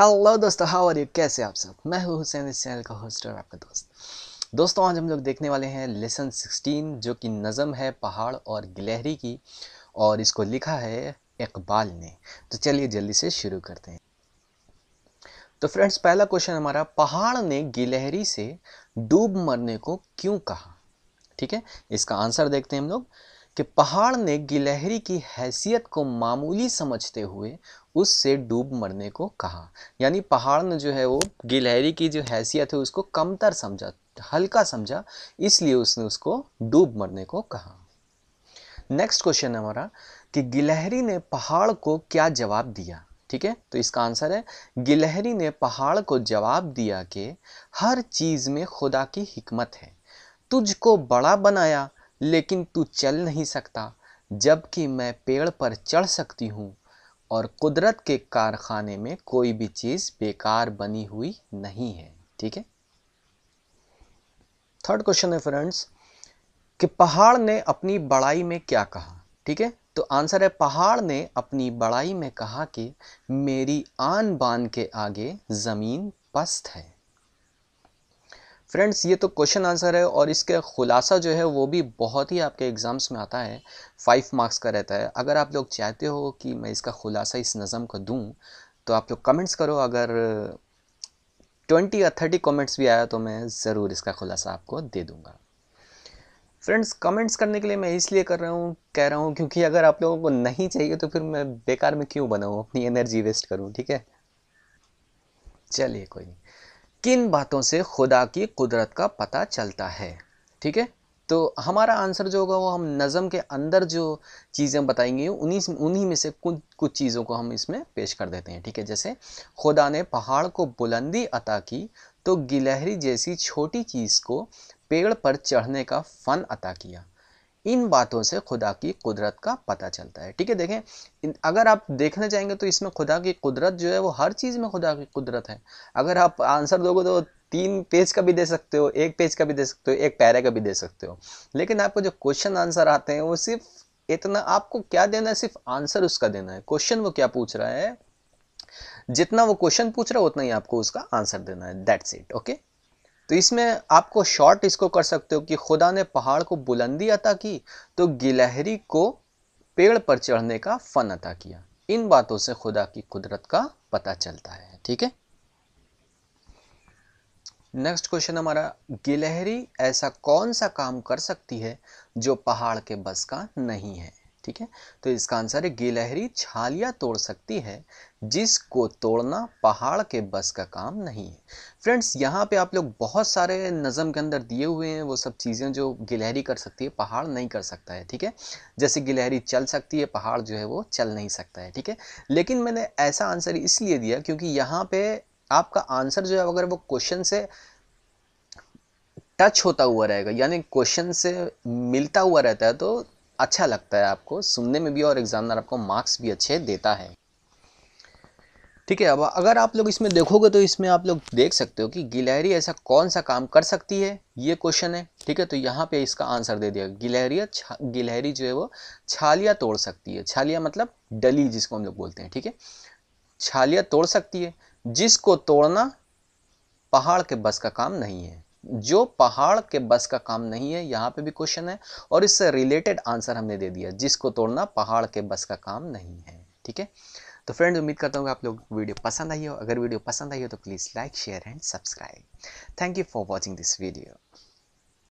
hello दोस्तों how are you कैसे आप सब मैं हूँ हुसैन इस चैनल का होस्ट और आपका दोस्त दोस्तों आज हम लोग देखने वाले हैं लेसन 16 जो कि नज़म है पहाड़ और गिलहरी की और इसको लिखा है इकबाल ने तो चलिए जल्दी से शुरू करते हैं तो फ्रेंड्स पहला क्वेश्चन हमारा पहाड़ ने गिलहरी से डूब मरने को क्यों कहा ठीक है इसका आंसर देखते हैं हम लोग कि पहाड़ ने गिलहरी की हैसियत को मामूली समझते हुए उससे डूब मरने को कहा यानी पहाड़ ने जो है वो गिलहरी की जो हैसियत है उसको कमतर समझा हल्का समझा इसलिए उसने उसको डूब मरने को कहा नेक्स्ट क्वेश्चन है हमारा कि गिलहरी ने पहाड़ को क्या जवाब दिया ठीक है तो इसका आंसर है गिलहरी ने पहाड़ को जवाब दिया कि हर चीज़ में खुदा की हिकमत है तुझको बड़ा बनाया लेकिन तू चल नहीं सकता जबकि मैं पेड़ पर चढ़ सकती हूँ और कुदरत के कारखाने में कोई भी चीज़ बेकार बनी हुई नहीं है ठीक है थर्ड क्वेश्चन है फ्रेंड्स कि पहाड़ ने अपनी बड़ाई में क्या कहा ठीक है तो आंसर है पहाड़ ने अपनी बड़ाई में कहा कि मेरी आन बान के आगे ज़मीन पस्त है फ्रेंड्स ये तो क्वेश्चन आंसर है और इसका खुलासा जो है वो भी बहुत ही आपके एग्ज़ाम्स में आता है फाइव मार्क्स का रहता है अगर आप लोग चाहते हो कि मैं इसका खुलासा इस नज़म को दूँ तो आप लोग कमेंट्स करो अगर ट्वेंटी या थर्टी कमेंट्स भी आया तो मैं ज़रूर इसका खुलासा आपको दे दूँगा फ्रेंड्स कमेंट्स करने के लिए मैं इसलिए कर रहा हूँ कह रहा हूँ क्योंकि अगर आप लोगों को नहीं चाहिए तो फिर मैं बेकार में क्यों बनाऊँ अपनी एनर्जी वेस्ट करूँ ठीक है चलिए कोई नहीं किन बातों से खुदा की कुदरत का पता चलता है ठीक है तो हमारा आंसर जो होगा वो हम नज़म के अंदर जो चीज़ें बताएंगे उन्हीं उन्हीं में से कुछ कुछ चीज़ों को हम इसमें पेश कर देते हैं ठीक है जैसे खुदा ने पहाड़ को बुलंदी अता की तो गिलहरी जैसी छोटी चीज़ को पेड़ पर चढ़ने का फ़न अता किया इन बातों से खुदा की कुदरत का पता चलता है ठीक है देखें अगर आप देखने जाएंगे तो इसमें खुदा की कुदरत जो है वो हर चीज़ में खुदा की कुदरत है अगर आप आंसर दोगे तो तीन पेज का भी दे सकते हो एक पेज का भी दे सकते हो एक पैरा का भी दे सकते हो लेकिन आपको जो क्वेश्चन आंसर आते हैं वो सिर्फ इतना आपको क्या देना है सिर्फ आंसर उसका देना है क्वेश्चन वो क्या पूछ रहा है जितना वो क्वेश्चन पूछ रहा है उतना ही आपको उसका आंसर देना है दैट्स इट ओके तो इसमें आपको शॉर्ट इसको कर सकते हो कि खुदा ने पहाड़ को बुलंदी अता की तो गिलहरी को पेड़ पर चढ़ने का फन अता किया इन बातों से खुदा की कुदरत का पता चलता है ठीक है नेक्स्ट क्वेश्चन हमारा गिलहरी ऐसा कौन सा काम कर सकती है जो पहाड़ के बस का नहीं है ठीक है तो इसका आंसर है गिलहरी छालियाँ तोड़ सकती है जिसको तोड़ना पहाड़ के बस का काम नहीं है फ्रेंड्स यहाँ पे आप लोग बहुत सारे नज़म के अंदर दिए हुए हैं वो सब चीज़ें जो गिलहरी कर सकती है पहाड़ नहीं कर सकता है ठीक है जैसे गिलहरी चल सकती है पहाड़ जो है वो चल नहीं सकता है ठीक है लेकिन मैंने ऐसा आंसर इसलिए दिया क्योंकि यहाँ पे आपका आंसर जो है अगर वो क्वेश्चन से टच होता हुआ रहेगा यानी क्वेश्चन से मिलता हुआ रहता है तो अच्छा लगता है आपको सुनने में भी और एग्ज़ामिनर आपको मार्क्स भी अच्छे देता है ठीक है अब अगर आप लोग इसमें देखोगे तो इसमें आप लोग देख सकते हो कि गिलहरी ऐसा कौन सा काम कर सकती है ये क्वेश्चन है ठीक है तो यहाँ पे इसका आंसर दे दिया गिलहरिया गिलहरी जो है वो छालिया तोड़ सकती है छालिया मतलब डली जिसको हम लोग बोलते हैं ठीक है छालिया तोड़ सकती है जिसको तोड़ना पहाड़ के बस का काम नहीं है जो पहाड़ के बस का काम नहीं है यहाँ पे भी क्वेश्चन है और इससे रिलेटेड आंसर हमने दे दिया जिसको तोड़ना पहाड़ के बस का काम नहीं है ठीक है तो फ्रेंड्स उम्मीद करता हूँ आप लोग वीडियो पसंद आई हो अगर वीडियो पसंद आई हो तो please like share and subscribe thank you for watching this video